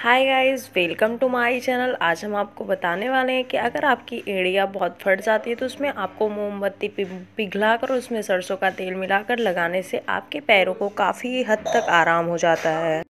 hi guys welcome to my channel आज हम आपको बताने वाले हैं कि अगर आपकी एड़िया बहुत फट जाती है तो उसमें आपको मोमबत्ती पिघला कर उसमें सरसों का तेल मिलाकर लगाने से आपके पैरों को काफ़ी हद तक आराम हो जाता है